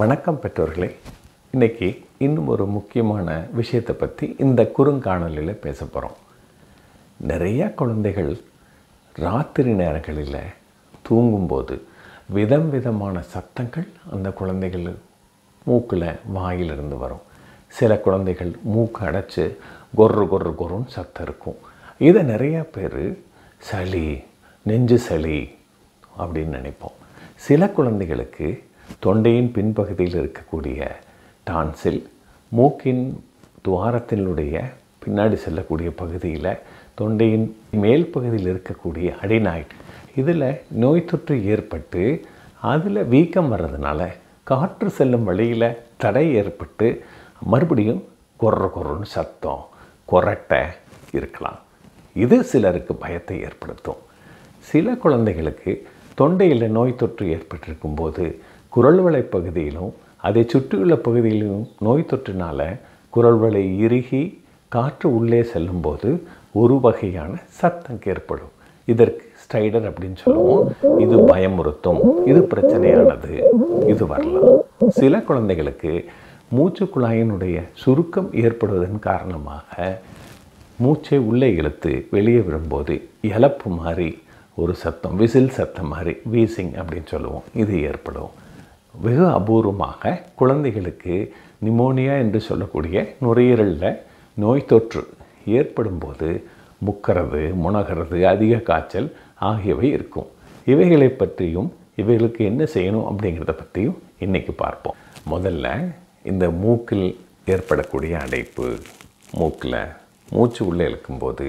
வணக்கம் பெற்றோர்களே இன்றைக்கி இன்னும் ஒரு முக்கியமான விஷயத்தை பற்றி இந்த குறுங்காணலில் பேச போகிறோம் நிறையா குழந்தைகள் ராத்திரி நேரங்களில் தூங்கும்போது விதம் விதமான சத்தங்கள் அந்த குழந்தைகள் மூக்கில் வாயிலிருந்து வரும் சில குழந்தைகள் மூக்கு அடைச்சி கொர்ரு கொர்ரு கொருன்னு சத்தம் இருக்கும் இதை நிறையா பேர் சளி நெஞ்சு சளி அப்படின்னு நினைப்போம் சில குழந்தைகளுக்கு தொண்டையின் பின்பகுதியில் இருக்கக்கூடிய டான்சில் மூக்கின் துவாரத்தினுடைய பின்னாடி செல்லக்கூடிய பகுதியில் தொண்டையின் மேல் பகுதியில் இருக்கக்கூடிய அடிநாய்ட் இதில் நோய் தொற்று ஏற்பட்டு அதில் வீக்கம் வர்றதுனால காற்று செல்லும் வழியில் தடை ஏற்பட்டு மறுபடியும் கொர்ற குரன்னு சத்தம் கொரட்டை இருக்கலாம் இது சிலருக்கு பயத்தை ஏற்படுத்தும் சில குழந்தைகளுக்கு தொண்டையில் நோய் தொற்று ஏற்பட்டிருக்கும் போது குரல்வளை பகுதியிலும் அதை சுற்றியுள்ள பகுதியிலும் நோய் தொற்றினால் குரல்வளை இறுகி காற்று உள்ளே செல்லும்போது ஒரு வகையான சத்தம் ஏற்படும் இதற்கு ஸ்டைடர் அப்படின்னு சொல்லுவோம் இது பயமுறுத்தும் இது பிரச்சனையானது இது வரலாம் சில குழந்தைகளுக்கு மூச்சு குழாயினுடைய சுருக்கம் ஏற்படுவதன் காரணமாக மூச்சை உள்ளே இழுத்து வெளியே விடும்போது இழப்பு மாதிரி ஒரு சத்தம் விசில் சத்தம் மாதிரி வீசிங் அப்படின்னு சொல்லுவோம் இது ஏற்படும் வெகு அபூர்வமாக குழந்தைகளுக்கு நிமோனியா என்று சொல்லக்கூடிய நுரையீரலில் நோய் தொற்று ஏற்படும்போது முக்கிறது முனகிறது அதிக காய்ச்சல் ஆகியவை இருக்கும் இவைகளை பற்றியும் இவைகளுக்கு என்ன செய்யணும் அப்படிங்கிறத பற்றியும் இன்றைக்கி பார்ப்போம் முதல்ல இந்த மூக்கில் ஏற்படக்கூடிய அடைப்பு மூக்கில் மூச்சு உள்ளே இழுக்கும்போது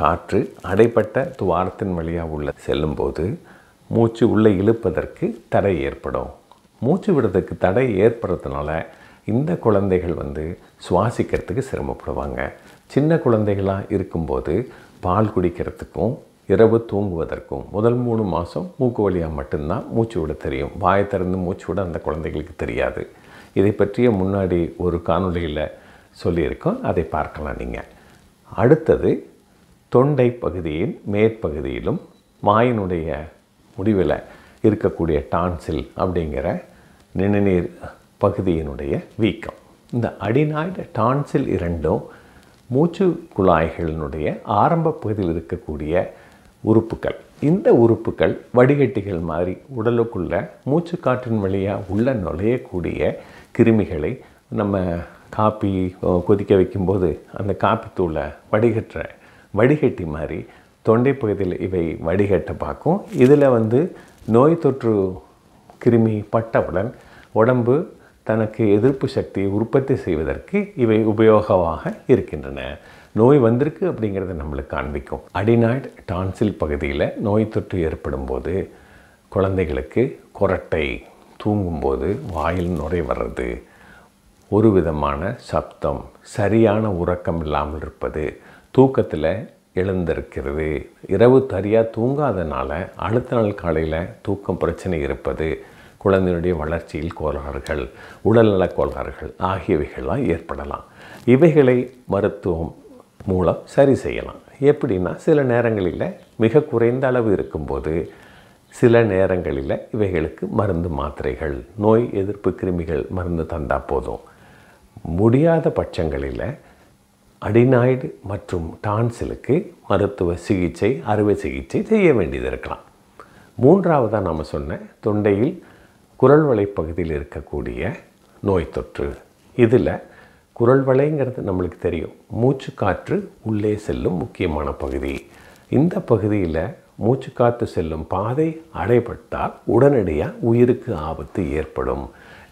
காற்று அடைப்பட்ட துவாரத்தின் வழியாக உள்ள செல்லும்போது மூச்சு உள்ளே இழுப்பதற்கு தடை ஏற்படும் மூச்சு விடுறதுக்கு தடை ஏற்படுறதுனால இந்த குழந்தைகள் வந்து சுவாசிக்கிறதுக்கு சிரமப்படுவாங்க சின்ன குழந்தைகளாக இருக்கும்போது பால் குடிக்கிறதுக்கும் இரவு தூங்குவதற்கும் முதல் மூணு மாதம் மூக்கு வழியாக மட்டும்தான் மூச்சு விட தெரியும் வாயை திறந்து மூச்சு விட அந்த குழந்தைகளுக்கு தெரியாது இதை பற்றிய முன்னாடி ஒரு காணொலியில் சொல்லியிருக்கோம் அதை பார்க்கலாம் நீங்கள் அடுத்தது தொண்டை பகுதியின் மேற்பகுதியிலும் வாயினுடைய முடிவில் இருக்கக்கூடிய டான்சில் அப்படிங்கிற நிணநீர் பகுதியினுடைய வீக்கம் இந்த அடிநாய்டு டான்சில் இரண்டும் மூச்சு குழாய்களினுடைய ஆரம்ப பகுதியில் இருக்கக்கூடிய உறுப்புகள் இந்த உறுப்புகள் வடிகட்டிகள் மாதிரி உடலுக்குள்ளே மூச்சு காற்றின் வழியாக உள்ளே நுழையக்கூடிய கிருமிகளை நம்ம காப்பி கொதிக்க வைக்கும்போது அந்த காப்பித்தூளை வடிகட்டுற வடிகட்டி மாதிரி தொண்டை பகுதியில் இவை வடிகட்ட பார்க்கும் இதில் வந்து நோய் தொற்று கிருமி பட்டவுடன் உடம்பு தனக்கு எதிர்ப்பு சக்தியை உற்பத்தி செய்வதற்கு இவை உபயோகமாக இருக்கின்றன நோய் வந்திருக்கு அப்படிங்கிறத நம்மளுக்கு காண்பிக்கும் அடிநாட் டான்சில் பகுதியில் நோய் தொற்று ஏற்படும் போது குழந்தைகளுக்கு கொரட்டை தூங்கும்போது வாயில் நுரை வர்றது ஒரு விதமான சப்தம் சரியான உறக்கம் இல்லாமல் இருப்பது தூக்கத்தில் எழுந்திருக்கிறது இரவு தரியாக தூங்காதனால அடுத்த நாள் காலையில் தூக்கம் பிரச்சனை இருப்பது குழந்தையுடைய வளர்ச்சியில் கோளாறுகள் உடல்நல கோளாறுகள் ஆகியவைகள்லாம் ஏற்படலாம் இவைகளை மருத்துவம் மூலம் சரி செய்யலாம் எப்படின்னா சில நேரங்களில் மிக குறைந்த அளவு இருக்கும்போது சில நேரங்களில் இவைகளுக்கு மருந்து மாத்திரைகள் நோய் எதிர்ப்பு கிருமிகள் மருந்து தந்தால் போதும் முடியாத பட்சங்களில் அடினாய்டு மற்றும் டான்சிலுக்கு மருத்துவ சிகிச்சை அறுவை சிகிச்சை செய்ய வேண்டியது இருக்கலாம் மூன்றாவதாக நாம் சொன்ன தொண்டையில் குரல் வலை பகுதியில் இருக்கக்கூடிய நோய் தொற்று இதில் குரல் வலைங்கிறது நம்மளுக்கு தெரியும் மூச்சு காற்று உள்ளே செல்லும் முக்கியமான பகுதி இந்த பகுதியில் மூச்சு காற்று செல்லும் பாதை அடைபட்டால் உடனடியாக உயிருக்கு ஆபத்து ஏற்படும்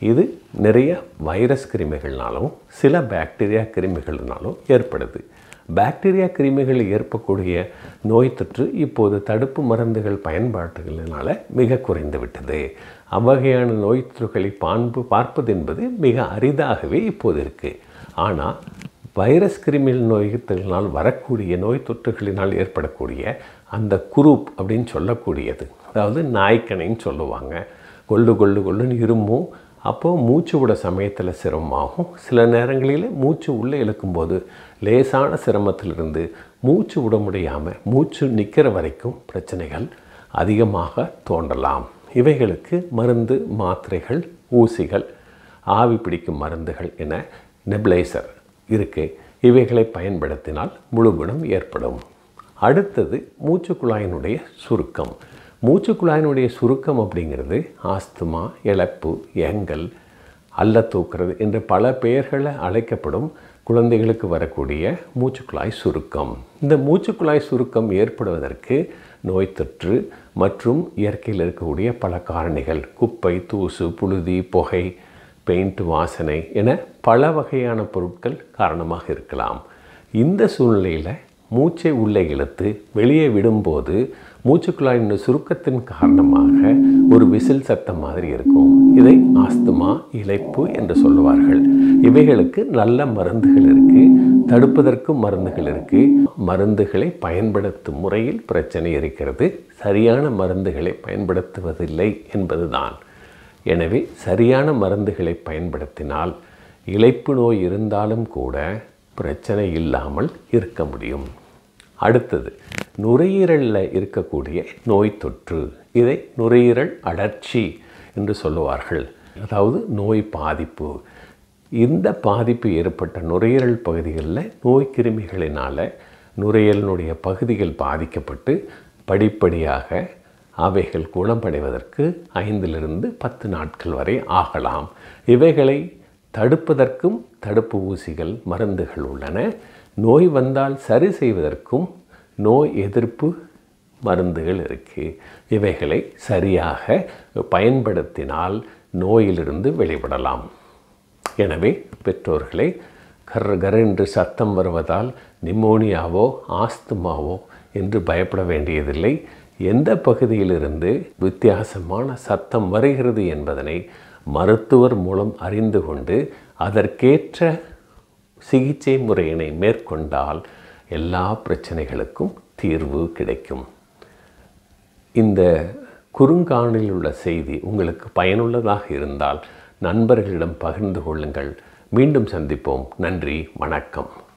இது நிறைய வைரஸ் கிருமிகள்னாலும் சில பாக்டீரியா கிருமிகள்னாலும் ஏற்படுது பாக்டீரியா கிருமிகள் ஏற்படக்கூடிய நோய் தொற்று இப்போது தடுப்பு மருந்துகள் பயன்பாடுகளினால் மிக குறைந்து விட்டது அவ்வகையான நோய் தொற்றுகளை பாண்பு பார்ப்பது என்பது மிக அரிதாகவே இப்போது இருக்குது ஆனால் வைரஸ் கிருமிகள் நோய்களினால் வரக்கூடிய நோய் தொற்றுகளினால் ஏற்படக்கூடிய அந்த குரூப் அப்படின்னு சொல்லக்கூடியது அதாவது நாய்க்கணைன்னு சொல்லுவாங்க கொள்ளு கொள்ளு கொள்ளுன்னு இருமும் அப்போது மூச்சு விட சமயத்தில் சிரமமாகும் சில நேரங்களில் மூச்சு உள்ளே இழுக்கும்போது லேசான சிரமத்திலிருந்து மூச்சு விட முடியாமல் மூச்சு நிற்கிற வரைக்கும் பிரச்சனைகள் அதிகமாக தோன்றலாம் இவைகளுக்கு மருந்து மாத்திரைகள் ஊசிகள் ஆவி பிடிக்கும் மருந்துகள் என நெப்ளைசர் இருக்குது இவைகளை பயன்படுத்தினால் முழு குணம் ஏற்படும் அடுத்தது மூச்சு குழாயினுடைய சுருக்கம் மூச்சுக்குழாயினுடைய சுருக்கம் அப்படிங்கிறது ஆஸ்துமா இழப்பு எங்கல் அல்ல தூக்குறது என்று பல பெயர்களை அழைக்கப்படும் குழந்தைகளுக்கு வரக்கூடிய மூச்சுக்குழாய் சுருக்கம் இந்த மூச்சுக்குழாய் சுருக்கம் ஏற்படுவதற்கு நோய் தொற்று மற்றும் இயற்கையில் இருக்கக்கூடிய பல காரணிகள் குப்பை தூசு புழுதி புகை பெயிண்ட் வாசனை என பல வகையான பொருட்கள் காரணமாக இருக்கலாம் இந்த சூழ்நிலையில் மூச்சை உள்ளே இழுத்து வெளியே விடும்போது மூச்சுக்குழாயின் சுருக்கத்தின் காரணமாக ஒரு விசில் சத்தம் மாதிரி இருக்கும் இதை ஆஸ்துமா இழைப்பு என்று சொல்லுவார்கள் இவைகளுக்கு நல்ல மருந்துகள் இருக்குது தடுப்பதற்கும் மருந்துகள் இருக்குது மருந்துகளை பயன்படுத்தும் முறையில் பிரச்சனை இருக்கிறது சரியான மருந்துகளை பயன்படுத்துவதில்லை என்பதுதான் எனவே சரியான மருந்துகளை பயன்படுத்தினால் இழைப்பு நோய் இருந்தாலும் கூட பிரச்சனை இல்லாமல் இருக்க முடியும் அடுத்தது நுரையீரலில் இருக்கக்கூடிய நோய் தொற்று இதை நுரையீரல் அடர்ச்சி என்று சொல்லுவார்கள் அதாவது நோய் பாதிப்பு இந்த பாதிப்பு ஏற்பட்ட நுரையீரல் பகுதிகளில் நோய் கிருமிகளினால் நுரையீரலினுடைய பகுதிகள் பாதிக்கப்பட்டு படிப்படியாக அவைகள் குணமடைவதற்கு ஐந்திலிருந்து பத்து நாட்கள் வரை ஆகலாம் இவைகளை தடுப்பதற்கும் தடுப்பு ஊசிகள் மருந்துகள் உள்ளன நோய் வந்தால் சரி செய்வதற்கும் நோய் எதிர்ப்பு மருந்துகள் இருக்குது இவைகளை சரியாக பயன்படுத்தினால் நோயிலிருந்து வெளிப்படலாம் எனவே பெற்றோர்களை கர் கர் என்று சத்தம் வருவதால் நிமோனியாவோ ஆஸ்துமாவோ என்று பயப்பட வேண்டியதில்லை எந்த பகுதியிலிருந்து வித்தியாசமான சத்தம் வருகிறது என்பதனை மருத்துவர் மூலம் அறிந்து கொண்டு அதற்கேற்ற சிகிச்சை முறையினை மேற்கொண்டால் எல்லா பிரச்சனைகளுக்கும் தீர்வு கிடைக்கும் இந்த குறுங்காணில் உள்ள செய்தி உங்களுக்கு பயனுள்ளதாக இருந்தால் நண்பர்களிடம் பகிர்ந்து கொள்ளுங்கள் மீண்டும் சந்திப்போம் நன்றி வணக்கம்